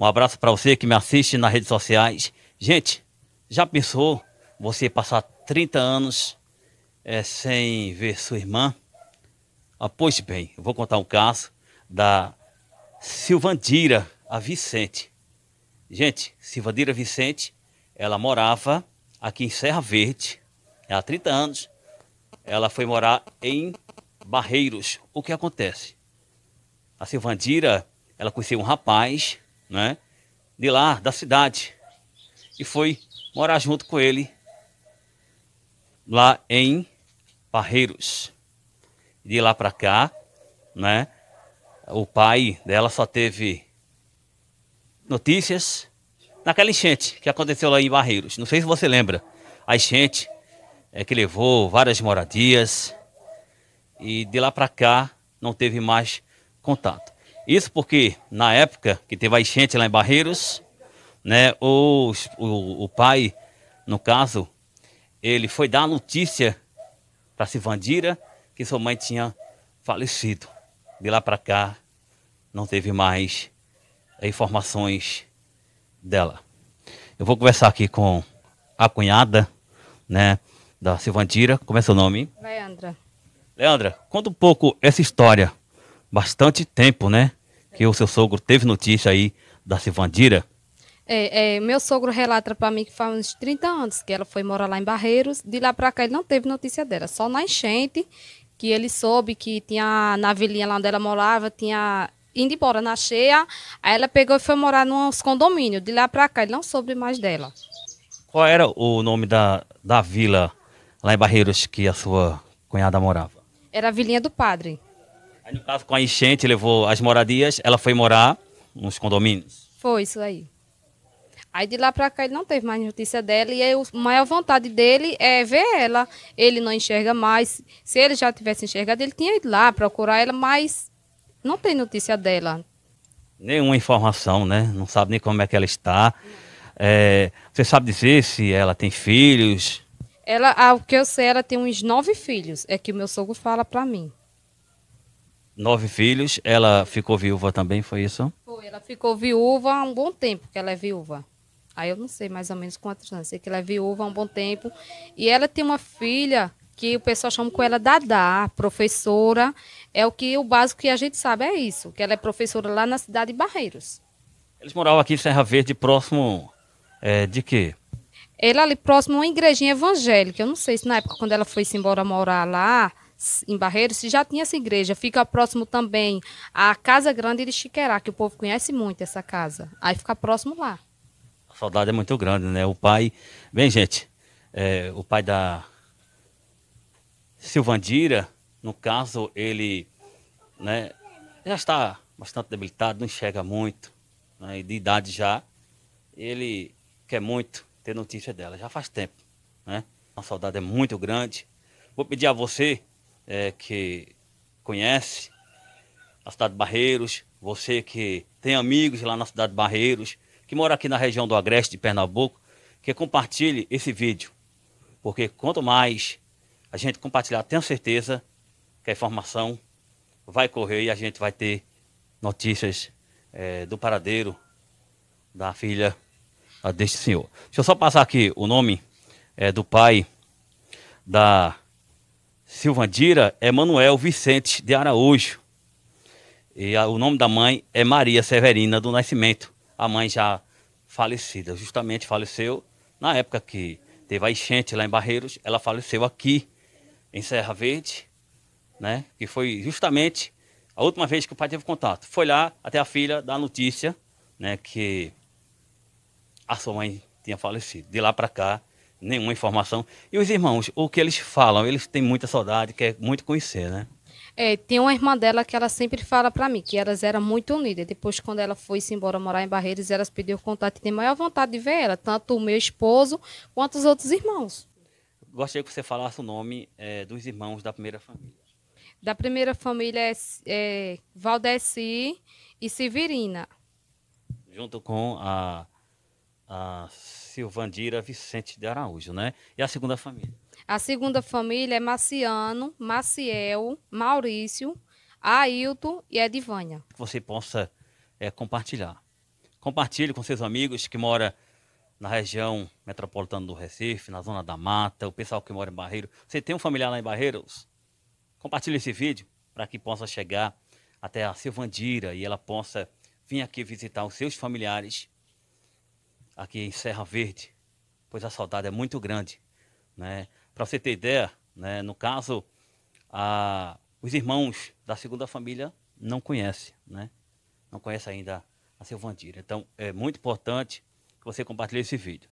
Um abraço para você que me assiste nas redes sociais. Gente, já pensou você passar 30 anos é, sem ver sua irmã? Ah, pois bem, eu vou contar um caso da Silvandira, a Vicente. Gente, Silvandira Vicente, ela morava aqui em Serra Verde há 30 anos. Ela foi morar em Barreiros. O que acontece? A Silvandira, ela conheceu um rapaz né? De lá, da cidade. E foi morar junto com ele lá em Parreiros. De lá para cá, né? O pai dela só teve notícias naquela enchente que aconteceu lá em Barreiros. Não sei se você lembra. A enchente é que levou várias moradias e de lá para cá não teve mais contato. Isso porque na época que teve a enchente lá em Barreiros, né, o, o, o pai, no caso, ele foi dar a notícia para Sivandira que sua mãe tinha falecido. De lá para cá, não teve mais informações dela. Eu vou conversar aqui com a cunhada, né, da Silvandira. Como é seu nome? Leandra. Leandra, conta um pouco essa história. Bastante tempo, né? que o seu sogro teve notícia aí da Silvandira? É, é, meu sogro relata para mim que faz uns 30 anos que ela foi morar lá em Barreiros. De lá para cá ele não teve notícia dela, só na enchente que ele soube que tinha na vilinha lá onde ela morava, tinha indo embora na cheia. Aí ela pegou e foi morar nos condomínios. De lá para cá ele não soube mais dela. Qual era o nome da, da vila lá em Barreiros que a sua cunhada morava? Era a Vilinha do Padre. Aí, no caso, com a enchente, levou as moradias, ela foi morar nos condomínios. Foi isso aí. Aí de lá para cá ele não teve mais notícia dela e a maior vontade dele é ver ela. Ele não enxerga mais. Se ele já tivesse enxergado, ele tinha ido lá procurar ela, mas não tem notícia dela. Nenhuma informação, né? Não sabe nem como é que ela está. É, você sabe dizer se ela tem filhos? Ela, ao que eu sei, ela tem uns nove filhos. É que o meu sogro fala para mim nove filhos. Ela ficou viúva também, foi isso? Foi, ela ficou viúva há um bom tempo que ela é viúva. Aí eu não sei mais ou menos quantos anos. Sei que ela é viúva há um bom tempo. E ela tem uma filha que o pessoal chama com ela Dadá, professora. É o que o básico que a gente sabe é isso, que ela é professora lá na cidade de Barreiros. Eles moravam aqui em Serra Verde, próximo é, de quê? Ela ali próximo a uma igrejinha evangélica. Eu não sei se na época quando ela foi se embora morar lá, em Barreiros, se já tinha essa igreja, fica próximo também à Casa Grande de Chiquerá, que o povo conhece muito essa casa. Aí fica próximo lá. A saudade é muito grande, né? O pai. Bem, gente, é, o pai da Silvandira, no caso, ele né, já está bastante debilitado, não enxerga muito, né, de idade já. Ele quer muito ter notícia dela, já faz tempo, né? A saudade é muito grande. Vou pedir a você é, que conhece a cidade de Barreiros, você que tem amigos lá na cidade de Barreiros, que mora aqui na região do Agreste de Pernambuco, que compartilhe esse vídeo. Porque quanto mais a gente compartilhar, tenho certeza que a informação vai correr e a gente vai ter notícias é, do paradeiro da filha deste senhor. Deixa eu só passar aqui o nome é, do pai da Silvandira é Manuel Vicente de Araújo. E a, o nome da mãe é Maria Severina do Nascimento. A mãe já falecida, justamente faleceu na época que teve a enchente lá em Barreiros, ela faleceu aqui em Serra Verde, né? Que foi justamente a última vez que o pai teve contato. Foi lá até a filha dar notícia, né, que a sua mãe tinha falecido. De lá para cá, nenhuma informação. E os irmãos, o que eles falam, eles têm muita saudade, quer muito conhecer, né? É, tem uma irmã dela que ela sempre fala para mim que elas eram muito unidas. Depois, quando ela foi-se embora morar em Barreiras, elas pediram contato e tem maior vontade de ver ela, tanto o meu esposo quanto os outros irmãos. Gostaria que você falasse o nome é, dos irmãos da primeira família. Da primeira família é, é Valdeci e Severina. Junto com a a Silvandira Vicente de Araújo, né? E a segunda família? A segunda família é Marciano, Maciel, Maurício, Ailton e Edivânia. Que você possa é, compartilhar. Compartilhe com seus amigos que mora na região metropolitana do Recife, na zona da mata, o pessoal que mora em Barreiro. Você tem um familiar lá em Barreiros? Compartilhe esse vídeo para que possa chegar até a Silvandira e ela possa vir aqui visitar os seus familiares aqui em Serra Verde, pois a saudade é muito grande, né? Para você ter ideia, né, no caso, a, os irmãos da segunda família não conhecem, né? Não conhecem ainda a Silvandira. Então, é muito importante que você compartilhe esse vídeo.